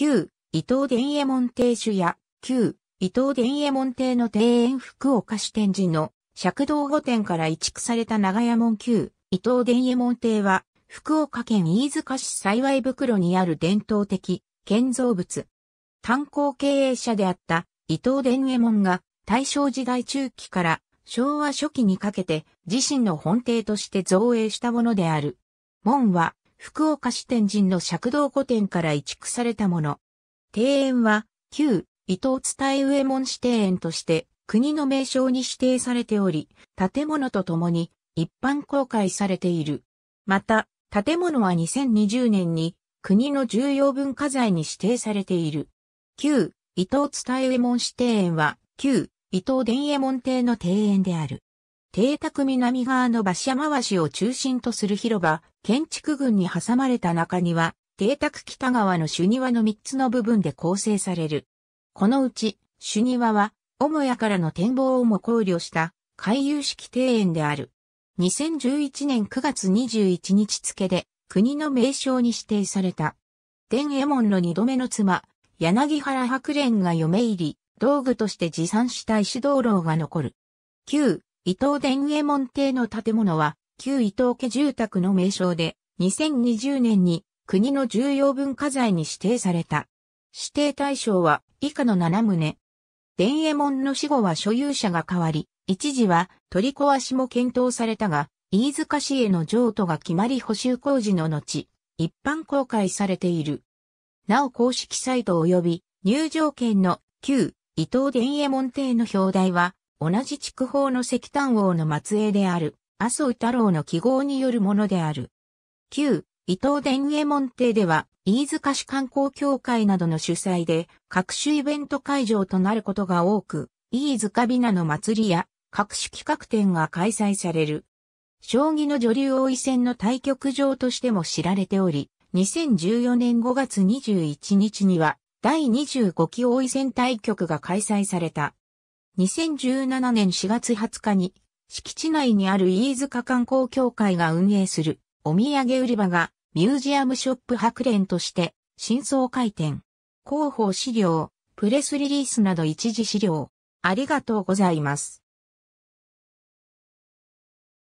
旧伊藤伝右衛門亭主や、旧伊藤伝右衛門亭の庭園福岡市展示の尺道御殿から移築された長屋門旧伊藤伝右衛門亭は、福岡県飯塚市幸袋にある伝統的建造物。炭鉱経営者であった伊藤伝右衛門が大正時代中期から昭和初期にかけて自身の本邸として造営したものである。門は福岡市天神の釈道古典から移築されたもの。庭園は、旧伊藤伝右衛門市庭園として、国の名称に指定されており、建物とともに一般公開されている。また、建物は2020年に国の重要文化財に指定されている。旧伊藤伝右衛門市庭園は、旧伊藤伝右衛門邸の庭園である。邸宅南側の馬車回しを中心とする広場、建築群に挟まれた中庭、邸宅北側の主庭の3つの部分で構成される。このうち、主庭は、母屋からの展望をも考慮した、回遊式庭園である。2011年9月21日付で、国の名称に指定された。天右衛門の二度目の妻、柳原白蓮が嫁入り、道具として持参した石灯籠が残る。旧伊藤伝右衛門邸の建物は、旧伊藤家住宅の名称で、2020年に国の重要文化財に指定された。指定対象は以下の7棟。伝右衛門の死後は所有者が変わり、一時は取り壊しも検討されたが、飯塚市への譲渡が決まり補修工事の後、一般公開されている。なお公式サイト及び入場券の旧伊藤伝右衛門邸の表題は同じ筑豊の石炭王の末裔である、麻生太郎の記号によるものである。旧、伊藤伝右衛門邸では、飯塚市観光協会などの主催で、各種イベント会場となることが多く、飯塚美奈の祭りや、各種企画展が開催される。将棋の女流王位戦の対局場としても知られており、2014年5月21日には、第25期王位戦対局が開催された。2017年4月20日に、敷地内にある飯塚観光協会が運営するお土産売り場がミュージアムショップ白蓮として真相回転。広報資料、プレスリリースなど一時資料。ありがとうございます。